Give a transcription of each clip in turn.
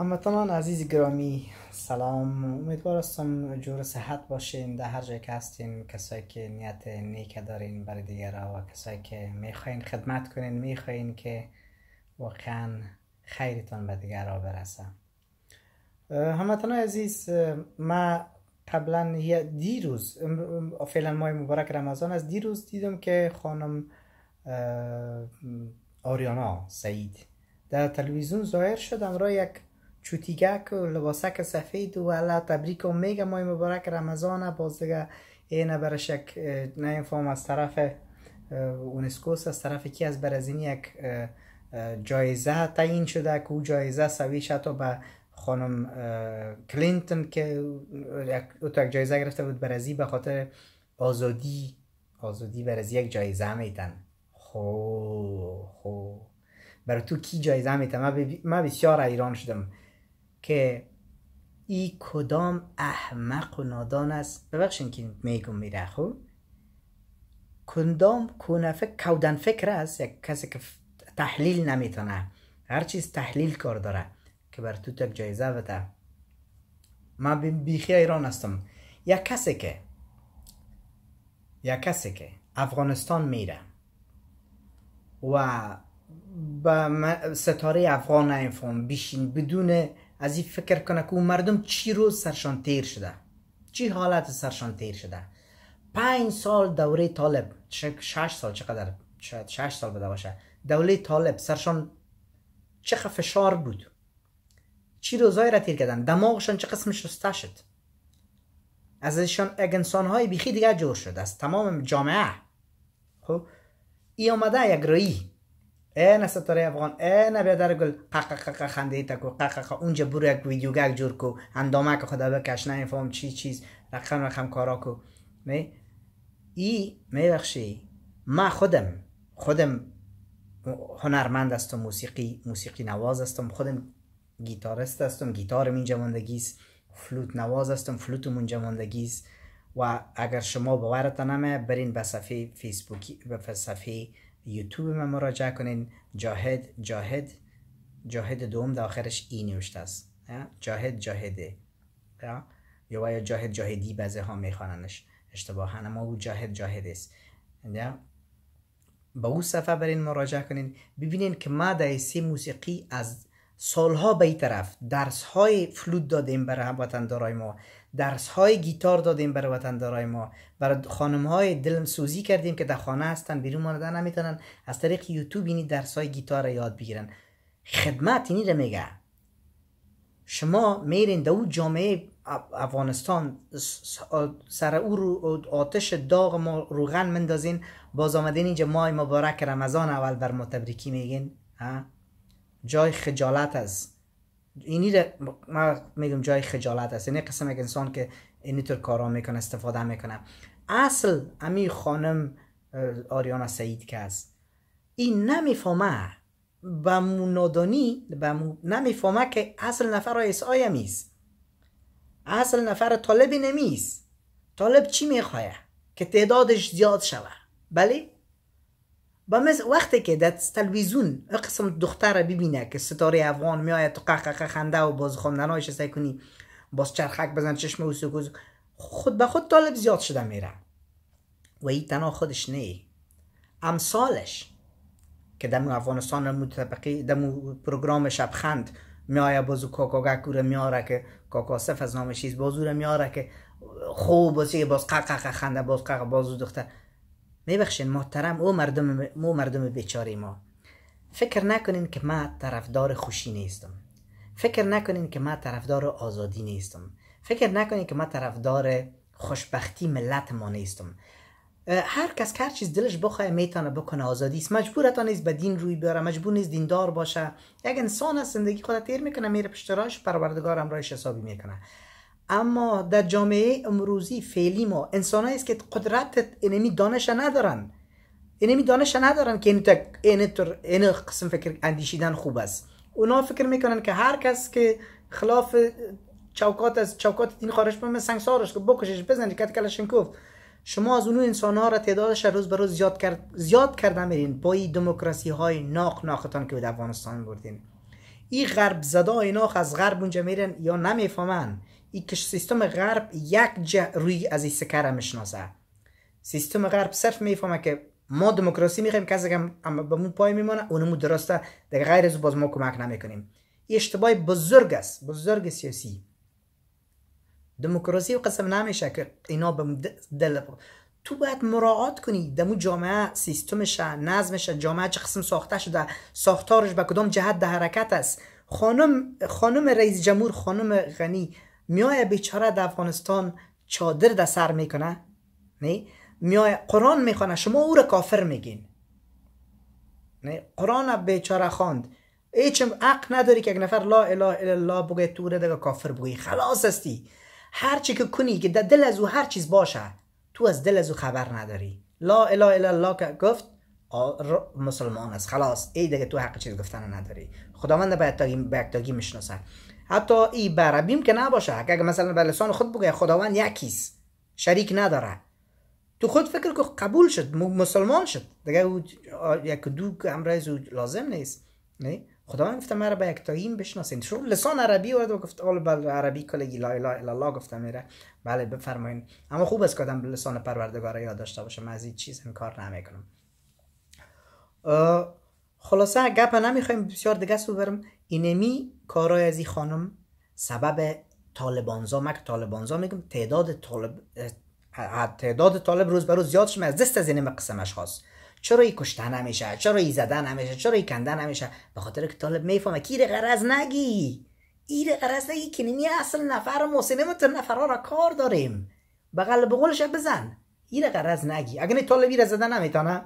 هموطنان عزیز گرامی سلام امیدوار هستم جور صحت باشین در هر جای که هستین کسایی که نیت نیک دارین برای دیگر و کسایی که میخواین خدمت کنین میخواین که واقعا خیرتان به را برسه هموطنان عزیز ما قبلا دیروز فعلا ماه مبارک رمضان از دیروز دیدم که خانم آریانا سعید در تلویزیون ظاهر شد امرای یک چوتیگک و لباسک سفید و الله تبریک و میگم مای مبارک رمضان باز دیگه اینه برشک فام از طرف اونسکوس از طرف کی از برزین یک جایزه تعیین شده که او جایزه سویش حتی به خانم کلینتون که او یک جایزه گرفته بود برزی به خاطر آزادی آزادی برزی یک جایزه میدن خو خو برای تو کی جایزه میتن من, من بسیار ایران شدم که ای کدام احمق و نادان است ببخشین که میگم میره خب کندام کونفه کودن فکر است یک کسی که تحلیل نمیتونه هر چیز تحلیل کار داره که بر تو تک جایزه بده من بیخی ایران هستم یک کسی که یک کسی که افغانستان میره و به ستاره افغان بیشین بدون از این فکر کنه که اون مردم چی روز سرشان تیر شده چی حالت سرشان تیر شده پنج سال دوره طالب شش سال چقدر شاید شش سال بده باشه دوره طالب سرشان چه فشار بود چی روزای را تیر کردن دماغشان چه قسمش رسته شد ازشان اینشان های بیخی دیگه جور شد از تمام جامعه خب ای آمده یک رایی در گل قق قق خنده ایتا کو قق قق اونجا برو یک ویدیو ویدیوگک جور کو که خدا بکش نه فهم چی چیز رقم رقم کارا کو می ای میبخشی ما خودم خودم هنرمند هستم موسیقی موسیقی نواز هستم خودم گیتارست هستم گیتارم اینجا ماندگیست فلوت نواز هستم فلوتم اونجا و اگر شما باورتن نمه برین به صفحه فیسبوکی به صفحه یوتیوب ما مراجعه کنین جاهد جاهد جاهد دوم در آخرش ای نوشته است جاهد جاهده یا یا جاهد جاهدی بعضی ها میخواننش اشتباه اما او جاهد جاهد است به او صفحه برین مراجعه کنین ببینین که ما در سی موسیقی از سالها به این طرف درس های فلوت دادیم برای وطندارای ما درس های گیتار دادیم برای وطندارای ما برای خانم های دلم سوزی کردیم که در خانه هستن بیرون ماندن نمیتونن از طریق یوتیوب اینی درس های گیتار رو یاد بگیرن خدمت اینی رو میگه شما میرین در جامعه افغانستان سر او رو آتش داغ ما روغن مندازین باز آمدین اینجا ماه مبارک رمضان اول بر ما تبریکی میگین جای خجالت از اینی را ما میگم جای خجالت است یعنی قسم یک انسان که اینطور کارا میکنه استفاده میکنه اصل امی خانم آریانا سعید که است این نمیفهمه به نادانی نمیفهمه که اصل نفر ایسای میز اصل نفر طالبی نمیز طالب چی میخواه که تعدادش زیاد شوه بله با وقتی که در تلویزیون قسم دختر ببینه که ستاره افغان میاد تو قه خنده و باز خواندنهاش سعی کنی باز چرخک بزن چشم او سکوز خود به خود طالب زیاد شده میره و این تنها خودش نه امثالش که دمو افغانستان متبقی دمو پروگرام خند میآید بازو کاکا کور میاره که کاکا صف از نام چیز بازو میاره که خوب باز باز قه خنده باز قق بازو دختر میبخشین محترم او مردم, مو مردم بیچاره ما فکر نکنین که ما طرفدار خوشی نیستم فکر نکنین که ما طرفدار آزادی نیستم فکر نکنین که ما طرفدار خوشبختی ملت ما نیستم هر کس هر چیز دلش بخواه میتونه بکنه آزادی است مجبورتان نیست به دین روی بیاره مجبور نیست دیندار باشه یک انسان از زندگی خودت تیر میکنه میره پشت راش پروردگارم همراهش حسابی میکنه اما در جامعه امروزی فعلی ما انسان است که قدرت اینمی دانش ندارن اینمی دانش ندارن که این, این, قسم فکر اندیشیدن خوب است اونا فکر میکنن که هر کس که خلاف چوکات از چوکات این خارج بمه سنگسارش که بکشش بزنید که کلشنکوف شما از اونو انسان ها را تعدادش روز به روز زیاد کرد زیاد کردن میرین با این دموکراسی های ناق ناختان که به افغانستان بردین این غرب زدا اینا از غرب اونجا میرن یا نمیفهمن ای که سیستم غرب یک جا روی از این سکر مشناسه سیستم غرب صرف میفهمه که ما دموکراسی میخوایم کسی که به مون پای میمانه اونمو درسته دیگه غیر از باز ما کمک نمیکنیم این اشتباه بزرگ است بزرگ سیاسی دموکراسی قسم نمیشه که اینا به دل تو باید مراعات کنی دمو جامعه سیستمش نظمش جامعه چه قسم ساخته شده ساختارش به کدام جهت در حرکت است خانم خانم رئیس جمهور خانم غنی میای بیچاره در افغانستان چادر در سر میکنه نه میای قرآن میخونه شما او را کافر میگین نه قرآن بیچاره خواند هیچ حق نداری که یک نفر لا اله الا الله بگه تو را دیگه کافر بگی خلاص هستی هر چی که کنی که در دل از او هر چیز باشه تو از دل از او خبر نداری لا اله الا الله که گفت مسلمان است خلاص ای دیگه تو حق چیز گفتن نداری خداوند باید تاگی این میشناسه حتی ای بربیم که نباشه اگه مثلا به لسان خود بگه خداوند یکیست شریک نداره تو خود فکر که قبول شد مسلمان شد دیگه او یک دو امرز لازم نیست نه خداوند گفته مرا به یک تایم بشناسین شو لسان عربی ورد و گفت اول بل عربی کلگی لا اله الا الله گفته میره بله بفرمایین اما خوب است که آدم لسان پروردگار یاد داشته باشه من از این چیز انکار نمیکنم خلاصه گپ نمیخوایم بسیار دیگه سو برم اینمی کارای از این خانم سبب طالبانزا مک طالبانزا میگم تعداد طالب تعداد طالب روز به روز زیاد از دست از این قسم اشخاص چرا ای کشته نمیشه چرا ای زده نمیشه چرا ای کنده نمیشه به خاطر که طالب میفهمه که قرض نگی ایر غرض نگی که نمی اصل نفر محسنه مت نفرها را کار داریم بغل بغلش بزن ایره قرض نگی اگه طالب ایر زده نمیتونه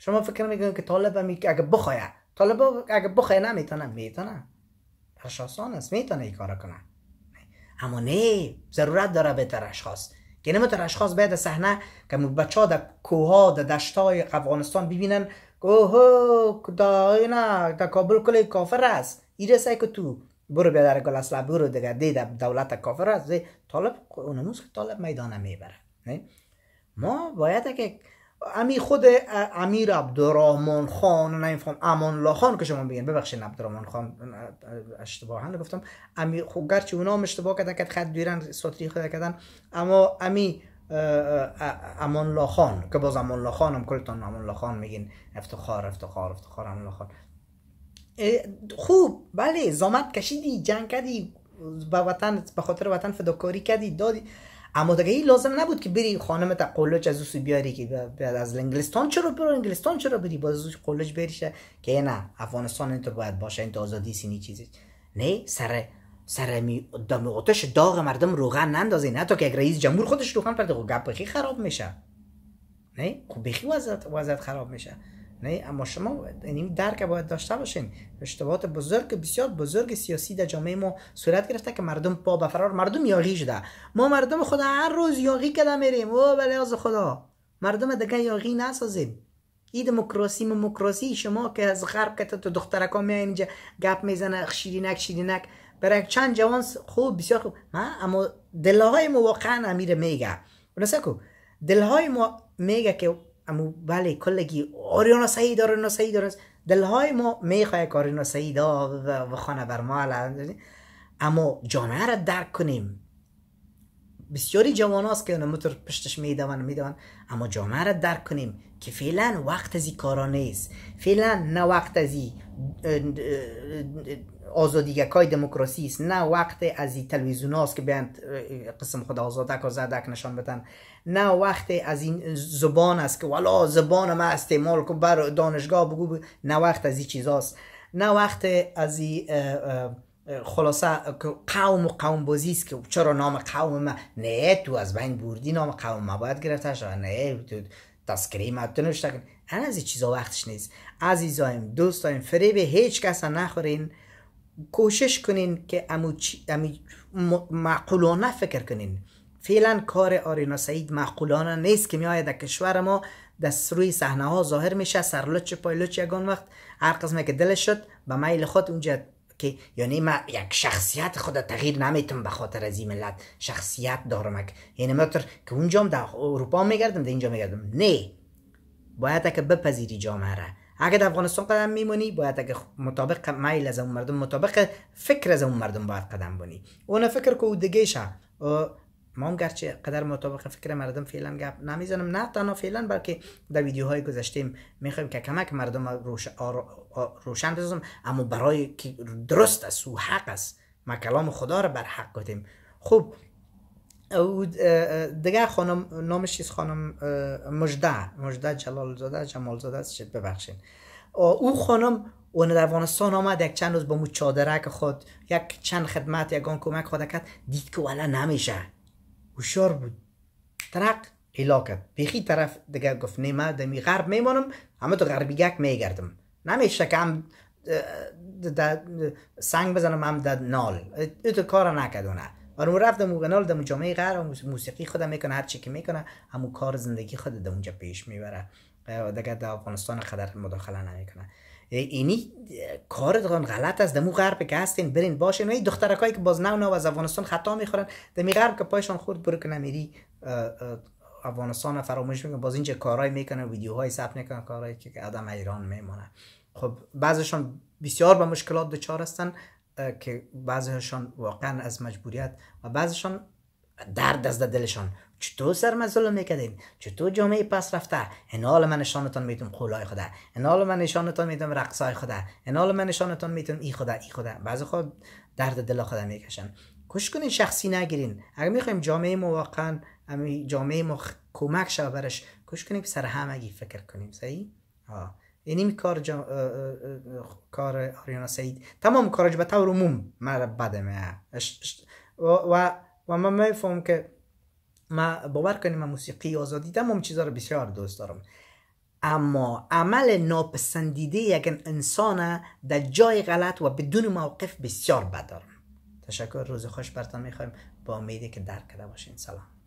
شما فکر میکنید که طالب هم اگه بخواه طالب اگه بخواه نمیتونه میتونه براش آسان است میتونه این کار کنه اما نه ضرورت داره بهتر اشخاص که نمیتونه اشخاص بعد صحنه که بچه ها در کوها در دشتای افغانستان ببینن اوه دا اینا دا کابل کلی کافر است ایره سای که تو برو بیادر گل اصلا برو دیگه دی دولت کافر است طالب اونموز که طالب میدانه میبره ما باید که امی خود امیر عبدالرحمن خان نه فهم امان الله خان که شما بگین ببخشید عبدالرحمن خان اشتباها گفتم امیر خب گرچه اونا هم اشتباه کردن که خط دیرن سطری خود کردن اما امی امان الله خان که باز امان الله خان هم کلتان امان الله خان میگین افتخار افتخار افتخار امان الله خان خوب بله زامت کشیدی جنگ کردی به وطن به خاطر وطن فداکاری کردی دادی اما دیگه لازم نبود که بری خانم تا از اوسی بیاری که بعد از انگلستان چرا برو انگلستان چرا بری باز از کالج بریشه که نه افغانستان اینطور باید باشه این آزادی سینی چیزی نه سر سر می دم آتش داغ مردم روغن نه تا که رئیس جمهور خودش روغن پرده خب گپ خراب میشه نه خب بخی وضعیت خراب میشه نه اما شما این یعنی درک باید داشته باشین اشتباهات بزرگ بسیار بزرگ سیاسی در جامعه ما صورت گرفته که مردم پا به فرار مردم یاغی شده ما مردم خدا هر روز یاغی کده میریم او بله از خدا مردم دیگه یاغی نسازیم ای دموکراسی دموکراسی شما که از غرب که تو دخترکا میای اینجا گپ میزنه شیرینک شیرینک برای چند جوان خوب بسیار خوب ما اما دلهای ما واقعا امیر میگه دلهای ما میگه که امو بله کلگی آریانا سعید آریانا سعید داره دلهای ما میخواه که آریانا سعید و خانه بر ما اما جامعه را درک کنیم بسیاری جوان هاست که متر پشتش میدون میدون اما جامعه را درک کنیم که فعلا وقت ازی کارا نیست فعلا نه وقت ازی آزادیگک های دموکراسی است نه وقت از این تلویزیون هاست که بیند قسم خدا آزادک و زدک نشان بدن. نه وقت از این زبان است که والا زبان ما استعمال کن بر دانشگاه بگو ب... نه وقت از این چیز هاست. نه وقت از این خلاصه قوم و قوم بازی است که چرا نام قوم ما نه تو از بین بردی نام قوم ما باید گرفته شد نه تو تذکری متن نوشته از این چیزا وقتش نیست عزیزایم دوستایم فریب هیچ کس نخورین کوشش کنین که امو, چی... معقولانه فکر کنین فعلا کار آرینا سعید معقولانه نیست که میآید در کشور ما در روی صحنه ها ظاهر میشه سرلچ پایلچ یگان وقت هر قسمه که دلش شد به میل خود اونجا که یعنی ما یک شخصیت خود تغییر نمیتون به خاطر از این ملت شخصیت دارم یعنی متر که اونجا در اروپا میگردم در اینجا میگردم نه باید که بپذیری جامعه را اگه در افغانستان قدم میمونی باید اگه مطابق میل از اون مردم مطابق فکر از اون مردم باید قدم بونی اون فکر که دیگه شه ما هم گرچه قدر مطابق فکر مردم فعلا گپ نمیزنم نه تنها فعلا بلکه در ویدیوهای گذشته میخوایم که کمک مردم روش روشن بسازم اما برای که درست است و حق است ما کلام خدا رو بر حق گفتیم خب او دیگه خانم نامش چیز خانم مجده مجده جلال زاده جمال زاده است ببخشید او خانم اون در افغانستان آمد یک چند روز با مچادرک خود یک چند خدمت یا کمک خود کرد دید که ولا نمیشه هوشیار بود ترق ایلا کرد طرف دیگه گفت نیمه دمی غرب میمانم همه تو غربیگک میگردم نمیشه که هم سنگ بزنم هم در نال تو کار نکدونه و رفتم و گنال دم جامعه غیر موسیقی خودم میکنه هر چی که میکنه همو کار زندگی خود در اونجا پیش میبره دیگه در افغانستان خدر مداخله نمیکنه اینی کار غلط است دمو غرب که هستین برین باشین و این دخترکایی که باز نو نو از افغانستان خطا میخورن دمی غرب که پایشان خورد برو که نمیری افغانستان فراموش میکنه باز اینجا کارهای میکنه ویدیوهای ثبت میکنه کارهایی که آدم ایران میمونه خب بعضشان بسیار به مشکلات دچار هستن که بعضیشان واقعا از مجبوریت و بعضیشان درد از دلشان چطور سر مزل ظلم میکردین چطور جامعه پس رفته این حال من نشانتان میتون قولای خدا این حال من نشانتان میتون رقصای خدا این حال من نشانتان میتون ای خدا ای خدا بعضی خود درد دل خدا میکشن کش کنین شخصی نگیرین اگر میخوایم جامعه ما واقعا جامعه ما کمک شود برش کش کنیم سر همگی فکر کنیم صحیح یعنی کار کار آریانا سعید تمام کاراش به طور عموم مرا بده و, و و من میفهم که ما باور کنیم ما موسیقی آزادی تمام چیزا رو بسیار دوست دارم اما عمل ناپسندیده یک انسان در جای غلط و بدون موقف بسیار بد دارم تشکر روز خوش برتان میخوایم با امیدی که درک کرده باشین سلام